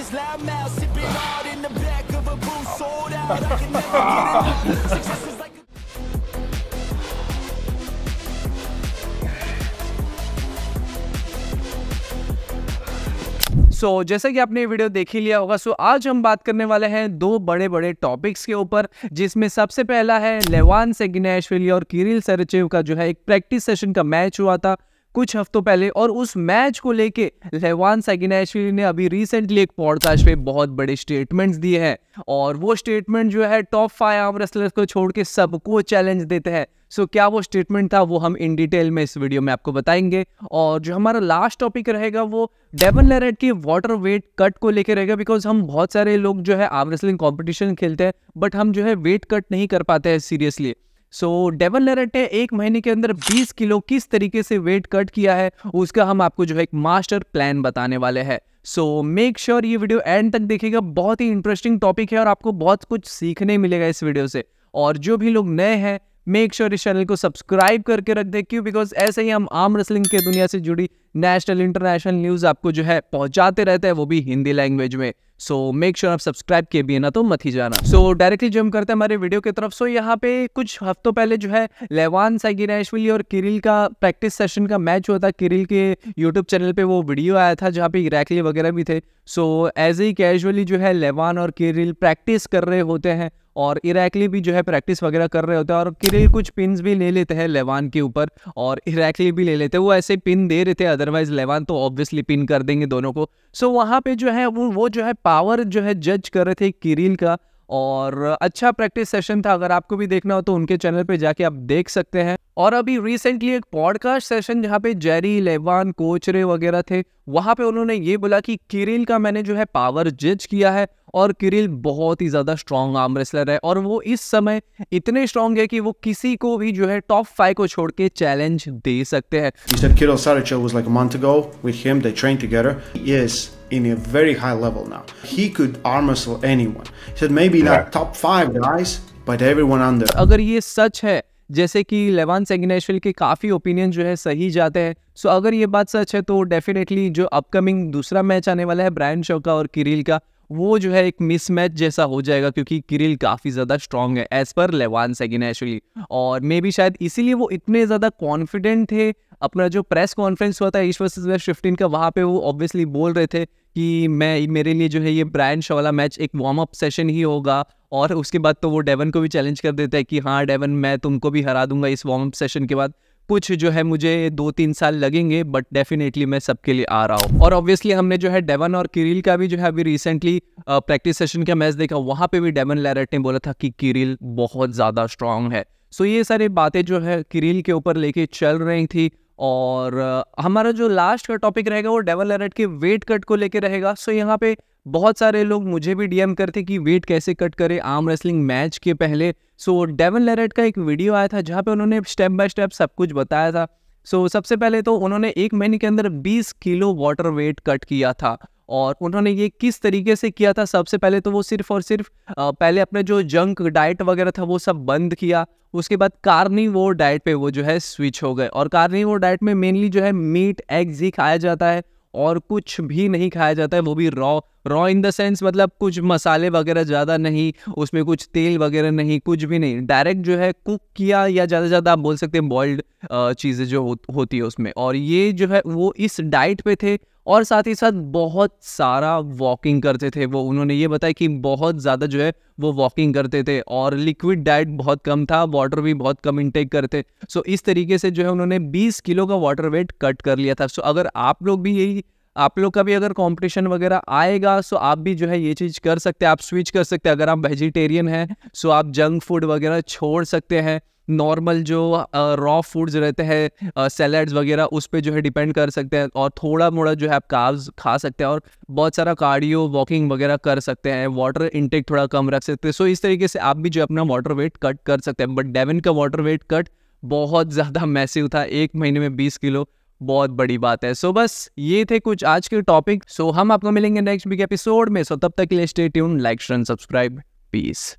this loud mouth, sipping hard in the back of a booth, sold out. I can never get it. So so, जैसा कि आपने video देख ही लिया होगा सो so, आज हम बात करने वाले हैं दो बड़े बड़े टॉपिक्स के ऊपर जिसमें सबसे पहला है लेवान से गिनेशविली और किरिल सरचेव का जो है एक प्रैक्टिस सेशन का मैच हुआ था कुछ हफ्तों पहले और उस मैच को लेके लेवान सगिनेशविली ने अभी रिसेंटली एक पॉडकास्ट पे बहुत बड़े स्टेटमेंट्स दिए हैं और वो स्टेटमेंट जो है टॉप फाइव आर्म रेसलर्स को छोड़ के सबको चैलेंज देते हैं सो so, क्या वो स्टेटमेंट था वो हम इन डिटेल में इस वीडियो में आपको बताएंगे और जो हमारा लास्ट टॉपिक रहेगा वो डेवन लेरेट की वाटर वेट कट को लेकर रहेगा बिकॉज हम बहुत सारे लोग जो है आर्म रेसलिंग कॉम्पिटिशन खेलते हैं बट हम जो है वेट कट नहीं कर पाते हैं सीरियसली सो डेवन लेरेट ने एक महीने के अंदर 20 किलो किस तरीके से वेट कट किया है उसका हम आपको जो है एक मास्टर प्लान बताने वाले हैं सो मेक श्योर ये वीडियो एंड तक देखिएगा बहुत ही इंटरेस्टिंग टॉपिक है और आपको बहुत कुछ सीखने मिलेगा इस वीडियो से और जो भी लोग नए हैं मेक श्योर इस चैनल को सब्सक्राइब करके रख दे क्यों बिकॉज ऐसे ही हम आम रेसलिंग के दुनिया से जुड़ी नेशनल इंटरनेशनल न्यूज आपको जो है पहुंचाते रहते हैं वो भी हिंदी लैंग्वेज में सो मेक श्योर आप सब्सक्राइब किए भी ना तो मत ही जाना सो so, डायरेक्टली जम करते हैं हमारे वीडियो की तरफ सो so, यहाँ पे कुछ हफ्तों पहले जो है लेवान साइगिराशविली और किरिल का प्रैक्टिस सेशन का मैच हुआ था किरिल के यूट्यूब चैनल पे वो वीडियो आया था जहाँ पे इराकली वगैरह भी थे सो एज ए कैजुअली जो है लेवान और किरिल प्रैक्टिस कर रहे होते हैं और इराकली भी जो है प्रैक्टिस वगैरह कर रहे होते हैं और किरिल कुछ पिन भी ले लेते हैं लेवान के ऊपर और इराकली भी ले लेते हैं वो ऐसे पिन दे रहे थे अदरवाइज लेवान तो ऑब्वियसली पिन कर देंगे दोनों को सो so, वहाँ पे जो है वो वो जो है पावर जो है जज कर रहे थे किरिल का और अच्छा प्रैक्टिस सेशन था अगर आपको भी देखना हो तो उनके चैनल पे जाके आप देख सकते हैं और अभी रिसेंटली एक पॉडकास्ट सेशन जहाँ पे जेरी लेवान कोचरे वगैरह थे वहाँ पे उन्होंने ये बोला कि किरिल का मैंने जो है पावर जज किया है और किरिल बहुत ही ज़्यादा स्ट्रॉन्ग आर्म रेसलर है और वो इस समय इतने स्ट्रॉन्ग है कि वो किसी को भी जो है टॉप फाइव को छोड़ के चैलेंज दे सकते हैं in a very high level now. He could arm wrestle anyone. He said maybe not top 5 guys, but everyone under. अगर ये सच है जैसे कि लेवान सेगनेशविल के काफ़ी ओपिनियन जो है सही जाते हैं सो अगर ये बात सच है तो डेफिनेटली जो अपकमिंग दूसरा मैच आने वाला है ब्रायन शो का और किरिल का वो जो है एक मिस मैच जैसा हो जाएगा क्योंकि किरिल काफ़ी ज़्यादा स्ट्रॉन्ग है एज़ पर लेवान सेगनेशल और मे बी शायद इसीलिए वो इतने ज़्यादा कॉन्फिडेंट थे अपना जो प्रेस कॉन्फ्रेंस हुआ था ईश्वर फिफ्टीन का वहाँ पे वो ऑब्वियसली बोल रहे थे कि मैं मेरे लिए जो है ये ब्रायन शो वाला मैच एक वार्म अप सेशन ही होगा और उसके बाद तो वो डेवन को भी चैलेंज कर देता है कि हाँ डेवन मैं तुमको भी हरा दूंगा इस वार्म अप सेशन के बाद कुछ जो है मुझे दो तीन साल लगेंगे बट डेफिनेटली मैं सबके लिए आ रहा हूँ और ऑब्वियसली हमने जो है डेवन और किरिल का भी जो है अभी रिसेंटली प्रैक्टिस सेशन का मैच देखा वहाँ पे भी डेवन लैरट ने बोला था कि किरिल बहुत ज़्यादा स्ट्रांग है सो so, ये सारी बातें जो है किरिल के ऊपर लेके चल रही थी और हमारा जो लास्ट का टॉपिक रहेगा वो डेवन एरेट के वेट कट को लेकर रहेगा सो यहाँ पे बहुत सारे लोग मुझे भी डीएम करते कि वेट कैसे कट करें आर्म रेसलिंग मैच के पहले सो डेवन लेरेट का एक वीडियो आया था जहाँ पे उन्होंने स्टेप बाय स्टेप सब कुछ बताया था सो so, सबसे पहले तो उन्होंने एक महीने के अंदर 20 किलो वाटर वेट कट किया था और उन्होंने ये किस तरीके से किया था सबसे पहले तो वो सिर्फ और सिर्फ पहले अपने जो जंक डाइट वगैरह था वो सब बंद किया उसके बाद कार्निवोर डाइट पे वो जो है स्विच हो गए और कार्निवोर डाइट में मेनली जो है मीट एग्स ही खाया जाता है और कुछ भी नहीं खाया जाता है वो भी raw raw in the sense मतलब कुछ मसाले वगैरह ज़्यादा नहीं उसमें कुछ तेल वगैरह नहीं कुछ भी नहीं डायरेक्ट जो है कुक किया या ज़्यादा ज़्यादा आप बोल सकते हैं बॉइल्ड चीज़ें जो हो, होती है उसमें और ये जो है वो इस डाइट पे थे और साथ ही साथ बहुत सारा वॉकिंग करते थे वो उन्होंने ये बताया कि बहुत ज़्यादा जो है वो वॉकिंग करते थे और लिक्विड डाइट बहुत कम था वाटर भी बहुत कम इनटेक करते सो इस तरीके से जो है उन्होंने 20 किलो का वाटर वेट कट कर लिया था सो अगर आप लोग भी यही आप लोग का भी अगर कंपटीशन वगैरह आएगा सो तो आप भी जो है ये चीज़ कर सकते हैं आप स्विच कर सकते हैं अगर आप वेजिटेरियन हैं सो तो आप जंक फूड वगैरह छोड़ सकते हैं नॉर्मल जो रॉ फूड्स रहते हैं सैलड्स वगैरह उस पर जो है डिपेंड कर सकते हैं और थोड़ा मोड़ा जो है आप काव्स खा सकते हैं और बहुत सारा कार्डियो वॉकिंग वगैरह कर सकते हैं वाटर इंटेक थोड़ा कम रख सकते हैं सो इस तरीके से आप भी जो अपना वाटर वेट कट कर सकते हैं बट डेवन का वाटर वेट कट बहुत ज़्यादा मैसिव था एक महीने में बीस किलो बहुत बड़ी बात है सो so, बस ये थे कुछ आज के टॉपिक सो so, हम आपको मिलेंगे नेक्स्ट वीक एपिसोड में सो so, तब तक के लिए stay tune like and subscribe piece